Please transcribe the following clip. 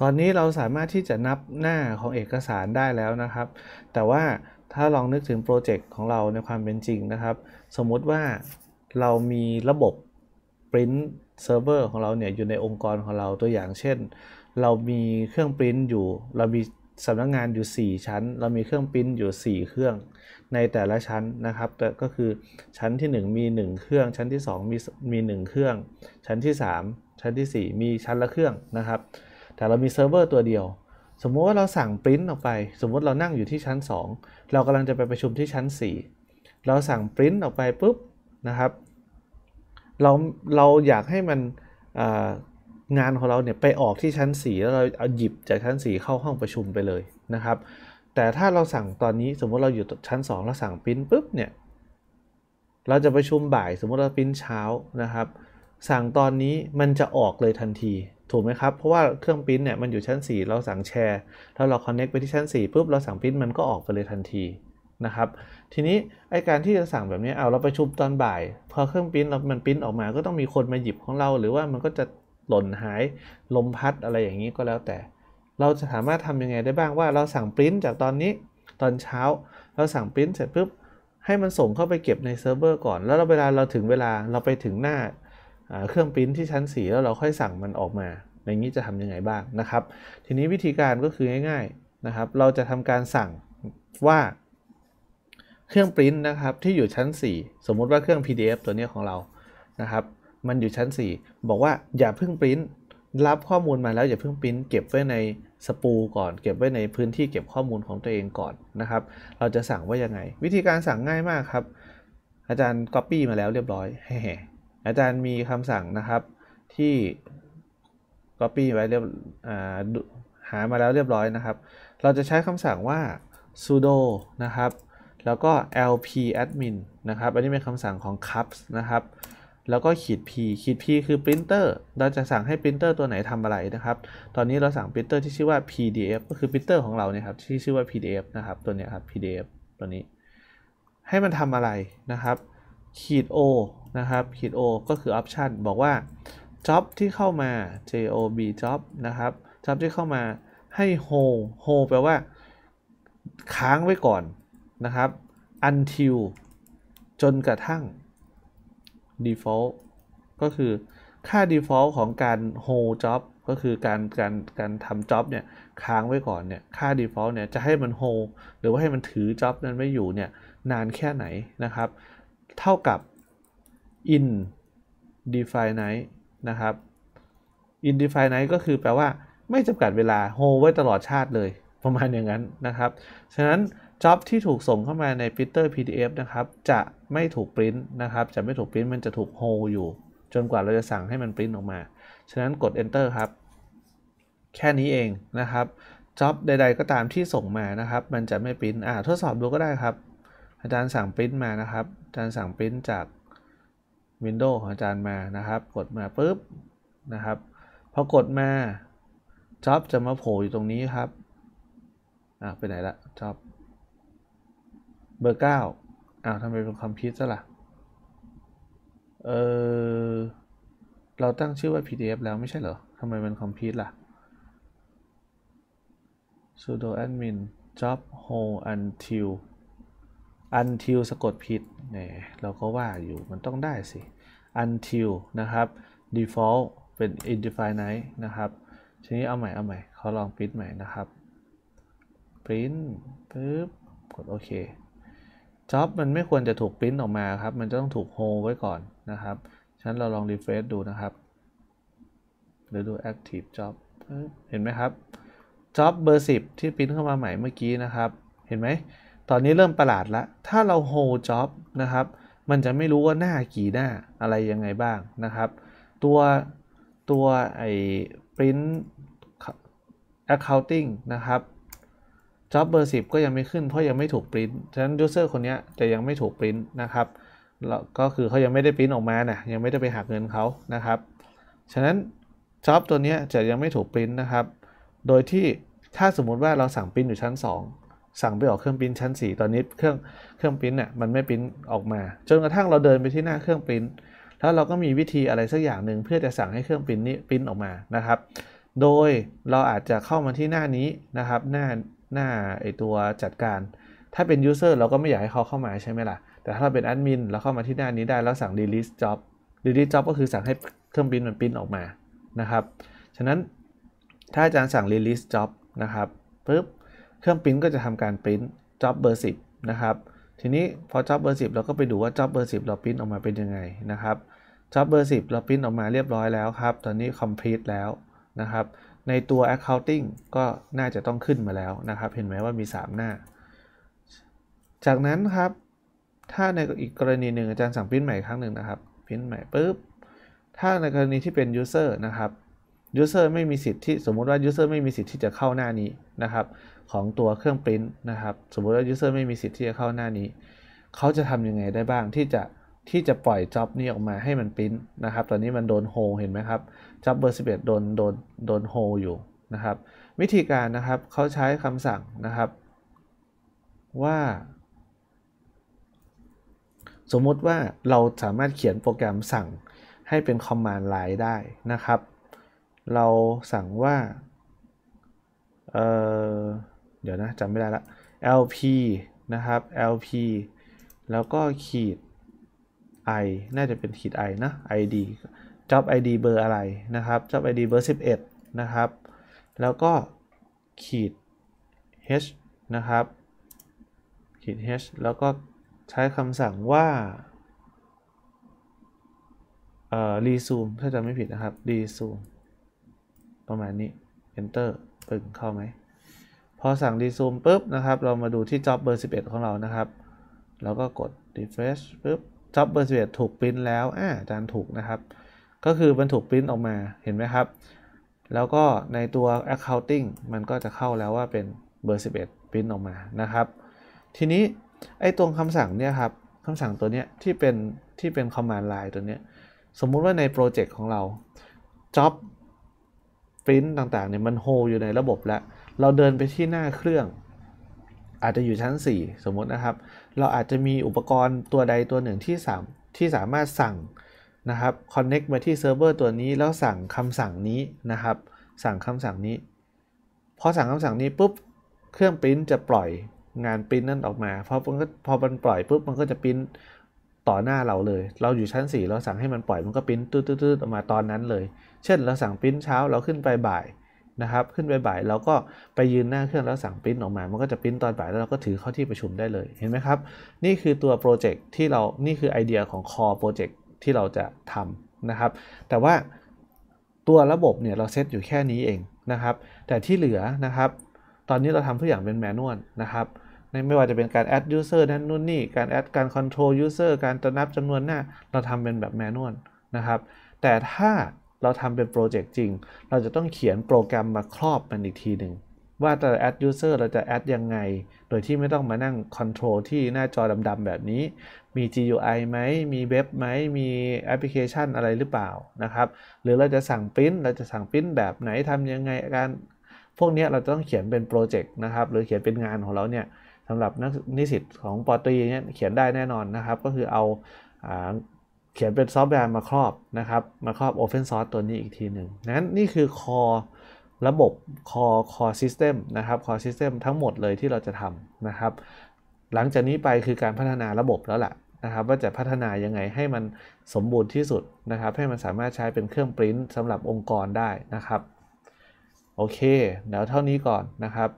ตอนนี้เราสามารถที่จะนับหน้าของเอกสารได้แล้วนะครับ แต่ว่าถ้าลองนึกถึงโปรเจกต์ของเราในความเป็นจริงนะครับ สมมุติว่าเรามีระบบ Print Server ของเราเนี่ย อยู่ในองค์กรของเราตัวอย่างเช่น เรามีเครื่องปริ้นอยู่ เรามีสำนักงงานอยู่ 4 ชั้น เรามีเครื่องปริ้นอยู่ 4 เครื่อง ในแต่ละชั้นนะครับ ก็คือชั้นที่ 1 มี 1 เครื่อง ชั้นที่2มีมี1เครื่อง ชั้นที่ 3 ชั้นที่ 4 มีชั้นละเครื่องนะครับแต่เรามีเซิร์ฟเวอร์ตัวเดียวสมมุติว่าเราสั่งปริ้นออกไป สมมุติเรานั่งอยู่ที่ชั้น 2 เรากำลังจะไปประชุมที่ชั้น4เราสั่งปริ้นออกไปปุ๊บนะครับเราเราอยากให้มันงานของเราเนี่ยไปออกที่ชั้น4แล้วเราเอาหยิบจากชั้น4เข้าห้องประชุมไปเลยนะครับ แต่ถ้าเราสั่งตอนนี้สมมติเราอยู่ชั้น2เราสั่งปริ้นปุ๊บเนี่ยเราจะประชุมบ่าย สมมติเราปริ้นเช้านะครับ สั่งตอนนี้มันจะออกเลยทันทีถูกไหมครับ เพราะว่า เครื่องพิมพ์เนี่ยมันอยู่ชั้น 4 เราสั่งแชร์แล้วเราคอนเน็กไปที่ชั้น4ปุ๊บเราสั่งพิมพ์มันก็ออกไปเลยทันทีนะครับทีนี้ไอการที่จะสั่งแบบนี้เอาเราไปชุบตอนบ่ายพอเครื่องพิมพ์เรามันพิมพ์ออกมา ก็ต้องมีคนมาหยิบของเรา หรือว่ามันก็จะหล่นหายลมพัดอะไรอย่างนี้ก็แล้วแต่ เราจะสามารถทำยังไงได้บ้างว่าเราสั่งพิมพ์จากตอนนี้ตอนเช้า เราสั่งพิมพ์เสร็จปุ๊บให้มันส่งเข้าไปเก็บในเซิร์ฟเวอร์ก่อนแล้วเราเวลาเราถึงเวลาเราไปถึงหน้าเครื่องปริ้นที่ชั้นสีแล้วเราค่อยสั่งมันออกมา ในนี้จะทํำยังไงบ้างนะครับ ทีนี้วิธีการก็คือง่าย ๆนะครับ เราจะทำการสั่งว่า เครื่องปริ้นนะครับ ที่อยู่ชั้น 4 สมมุติว่าเครื่อง PDF ตัวนี้ของเรานะครับ มันอยู่ชั้น 4 บอกว่าอย่าเพิ่งปริ้นรับข้อมูลมาแล้วอย่าเพิ่งปริ้นเก็บไว้ในสปู ก่อน เก็บไว้ในพื้นที่เก็บข้อมูลของตัวเองก่อนนะครับ เราจะสั่งว่ายังไง วิธีการสั่งง่ายมากครับ อาจารย์ก๊อปปี้มาแล้วเรียบร้อยแฮ่อาจารย์มีคำสั่งนะครับที่ copy ไว้เรียบหามาแล้วเรียบร้อยนะครับเราจะใช้คำสั่งว่า sudo นะครับแล้วก็ lp admin นะครับ อันนี้เป็นคำสั่งของ cups นะครับ แล้วก็ขีด p ขีด p คือ printer เราจะสั่งให้ printer ตัวไหนทำอะไรนะครับ ตอนนี้เราสั่ง printer ที่ชื่อว่า pdf ก็คือ printer ของเราเนี่ยครับ ที่ชื่อว่า pdf นะครับตัวนี้ครับ pdf ตัวนี้ ให้มันทำอะไรนะครับขีด O นะครับขีด O ก็คือ option บอกว่า job ที่เข้ามา job job นะครับ job ที่เข้ามาให้ hold hold แปลว่า ค้างไว้ก่อนนะครับ until จนกระทั่ง default ก็คือค่า default ของการ hold job ก็คือการการการทำ job เนี่ยค้างไว้ก่อนเนี่ยค่า default เนี่ยจะให้มัน hold หรือว่าให้มันถือ job นั้นไว้อยู่เนี่ยนานแค่ไหนนะครับเท่ากับ in definite นะครับ in definite ก็คือแปลว่าไม่จำกัดเวลา hold ไว้ตลอดชาติเลยประมาณอย่างนั้นนะครับ ฉะนั้นจ็อบที่ถูกส่งเข้ามาใน printer PDF นะครับ จะไม่ถูกปริ้นนะครับ จะไม่ถูกปริ้นมันจะถูก hold อยู่ จนกว่าเราจะสั่งให้มันปริ้นออกมา ฉะนั้นกด enter ครับ แค่นี้เองนะครับจ็อบใดๆ ก็ตามที่ส่งมานะครับ มันจะไม่ปริ้นอ่า ทดสอบดูก็ได้ครับอาจารย์สั่งปริ้นมานะครับ อาจารย์สั่งปริ้นจากวินโดว์ของอาจารย์มานะครับ กดมาปุ๊บ นะครับ พอกดมาจ็อบจะมาโผล่อยู่ตรงนี้ครับ อ่ะไปไหนละจ็อบ เบอร์เก้าอ้าวทำไมเป็นคอมพิวเตอร์ล่ะ เออเราตั้งชื่อว่า PDF แล้วไม่ใช่เหรอ ทำไมเป็นคอมพิวเตอร์ล่ะ sudo admin job hold until until สะกดผิดเนี่ยเราก็ว่าอยู่มันต้องได้สิ until นะครับ default เป็น indefinite นะครับทีนี้เอาใหม่เอาใหม่เขาลองปริ้นใหม่นะครับปริ้นปึ๊บกดโอเคจ็อบมันไม่ควรจะถูกปริ้นออกมาครับ มันจะต้องถูกโฮลไว้ก่อนนะครับ ฉะนั้นเราลองรีเฟรชดูนะครับหรือดู active job เห็นไหมครับจ็อบเบอร์ 10 ที่ปริ้นเข้ามาใหม่เมื่อกี้นะครับ เห็นไหมตอนนี้เริ่มประหลาดละถ้าเราโฮจ็อบนะครับ มันจะไม่รู้ว่าหน้ากี่หน้าอะไรยังไงบ้างนะครับ ตัวตัวไอ้ print accounting นะครับจ็อบเบอร์10ก็ยังไม่ขึ้นเพราะยังไม่ถูกปริ้นฉะนั้นยูเซอร์คนนี้จะยังไม่ถูกปริ้นนะครับแล้วก็คือเขายังไม่ได้ปริ้นออกมานะยังไม่ได้ไปหักเงินเขานะครับ ฉะนั้นจ็อบตัวนี้จะยังไม่ถูกปริ้นนะครับ โดยที่ถ้าสมมุติว่าเราสั่งปริ้นอยู่ชั้น 2สั่งไปออกเครื่องปิ้นชั้น4ตอนนี้เครื่องเครื่องปิ้นน่ยมันไม่ปิ้นออกมา จนกระทั่งเราเดินไปที่หน้าเครื่องปิ้นแล้วเราก็มีวิธีอะไรสักอย่างหนึ่งเพื่อจะสั่งให้เครื่องปิ้นนี้ปิ้นออกมานะครับ โดยเราอาจจะเข้ามาที่หน้านี้นะครับ หน้าหน้าไอตัวจัดการ ถ้าเป็น user เราก็ไม่อยากให้เขาเข้ามาใช่ไหมล่ะแต่ถ้าเราเป็นแอดมินเราเข้ามาที่หน้านี้ได้แล้วสั่ง r e l e s e job r e l e s e job ก็คือสั่งให้เครื่องปิ้นมันปิ้นออกมานะครับฉะนั้นถ้าอาจารย์สั่ง release job นะครับปุ๊บเครื่องปริ้นก็จะทำการปริ้นจ็อบเบอร์สิบนะครับ ทีนี้พอจ็อบเบอร์สิบเราก็ไปดูว่าจ็อบเบอร์สิบเราปริ้นออกมาเป็นยังไงนะครับจ็อบเบอร์สิบเราปริ้นออกมาเรียบร้อยแล้วครับ ตอนนี้ complete แล้วนะครับ ในตัว accounting ก็น่าจะต้องขึ้นมาแล้วนะครับ เห็นไหมว่ามี 3 หน้า จากนั้นครับถ้าในอีกกรณีหนึ่งอาจารย์สั่งพิมพ์ใหม่ครั้งหนึ่งนะครับพิมพ์ใหม่ปุ๊บ ถ้าในกรณีที่เป็น user นะครับยูเซอร์ไม่มีสิทธิ์ที่สมมุติว่ายูเซอร์ไม่มีสิทธิ์ที่จะเข้าหน้านี้นะครับ ของตัวเครื่องปริ้นนะครับ สมมุติว่ายูเซอร์ไม่มีสิทธิ์ที่จะเข้าหน้านี้เขาจะทํำยังไงได้บ้างที่จะที่จะปล่อยจ็อบนี้ออกมาให้มันปริ้นนะครับ ตอนนี้มันโดนโฮเห็นไหมครับจ็อบเบอร์สิบเอ็ดโดนโดนโดนโฮอยู่นะครับ วิธีการนะครับเขาใช้คำสั่งนะครับ ว่า สมมุติว่าเราสามารถเขียนโปรแกรมสั่งให้เป็น command line ได้นะครับเราสั่งว่าเเดี๋ยวนะจำไม่ได้ละ lp นะครับ lp แล้วก็ขีด i น่าจะเป็นขีด i นะ id job id เบอร์อะไรนะครับ job id เบอร์ 11 นะครับ แล้วก็ขีด h นะครับ ขีด h แล้วก็ใช้คำสั่งว่า เอ่อ resume ถ้าจำไม่ผิดนะครับ resume ประมาณนี้ enter ปึ่งเข้าไหม พอสั่ง resume ปุ๊บนะครับ เรามาดูที่ job เบอร์11 ของเรานะครับ แล้วก็กด refresh ปุ๊บ job เบอร์11 ถูกปริ้นแล้ว อ่าจานถูกนะครับ ก็คือมันถูกปริ้นออกมา เห็นไหมครับ แล้วก็ในตัว accounting มันก็จะเข้าแล้วว่าเป็นเบอร์11ปริ้นออกมานะครับ ทีนี้ ไอ้ตัวคำสั่งเนี่ยครับ คำสั่งตัวเนี้ยที่เป็นที่เป็น command line ตัวเนี้ย สมมุติว่าในโปรเจกต์ของเรา job ปริ้นต่างๆเนี่ยมันโฮอยู่ในระบบแล้ว เราเดินไปที่หน้าเครื่อง อาจจะอยู่ชั้น 4 สมมตินะครับ เราอาจจะมีอุปกรณ์ตัวใดตัวหนึ่งที่สามที่สามารถสั่งนะครับคอนเน็กมาที่เซิร์ฟเวอร์ตัวนี้แล้วสั่งคำสั่งนี้นะครับ สั่งคำสั่งนี้ พอสั่งคำสั่งนี้ปุ๊บเครื่องปริ้นจะปล่อยงานปริ้นนั่นออกมา พอมันก็พอมันปล่อยปุ๊บมันก็จะปริ้นต่อหน้าเราเลย เราอยู่ชั้น 4 เราสั่งให้มันปล่อย มันก็ปิ้นตืดๆออกมาตอนนั้นเลย เช่น เราสั่งปิ้นเช้า เราขึ้นไปบ่ายนะครับ ขึ้นไปบ่าย เราก็ไปยืนหน้าเครื่องแล้วสั่งปิ้นออกมา มันก็จะปิ้นตอนบ่ายแล้ว เราก็ถือเข้าที่ประชุมได้เลย เห็นไหมครับ นี่คือตัวโปรเจกต์ที่เรา นี่คือไอเดียของคอโปรเจกต์ที่เราจะทำนะครับ แต่ว่าตัวระบบเนี่ยเราเซตอยู่แค่นี้เองนะครับ แต่ที่เหลือนะครับ ตอนนี้เราทำทุกอย่างเป็นแมนนวลนะครับไม่ว่าจะเป็นการ add user นั้นนู่นนี่ การ add การ control user การจะนับจำนวนหน้า เราทำเป็นแบบแมนนวลนะครับ แต่ถ้าเราทำเป็นโปรเจกต์จริง เราจะต้องเขียนโปรแกรมมาครอบมันอีกทีหนึ่งว่าแอด add user เราจะ add ยังไง โดยที่ไม่ต้องมานั่ง control ที่หน้าจอดำๆแบบนี้ มี GUI ไหม มีเว็บไหม มีแอปพลิเคชันอะไรหรือเปล่านะครับ หรือเราจะสั่งพิมพ์เราจะสั่งพิมพ์แบบไหนทำยังไง การพวกนี้เราจะต้องเขียนเป็นโปรเจกต์นะครับ หรือเขียนเป็นงานของเราเนี่ยสำหรับนักนิสิตของปอตีเนี่ยเขียนได้แน่นอนนะครับ ก็คือเอาเขียนเป็นซอฟต์แวร์มาครอบนะครับ มาครอบ Open Source ตัวนี้อีกทีหนึ่งนั้นนี่คือคอระบบ core core system นะครับ core system ทั้งหมดเลยที่เราจะทำนะครับ หลังจากนี้ไปคือการพัฒนาระบบแล้วล่ะนะครับ ว่าจะพัฒนายังไงให้มันสมบูรณ์ที่สุดนะครับ ให้มันสามารถใช้เป็นเครื่องปริ้นสำหรับองค์กรได้นะครับโอเคเดี๋ยวเท่านี้ก่อนนะครับ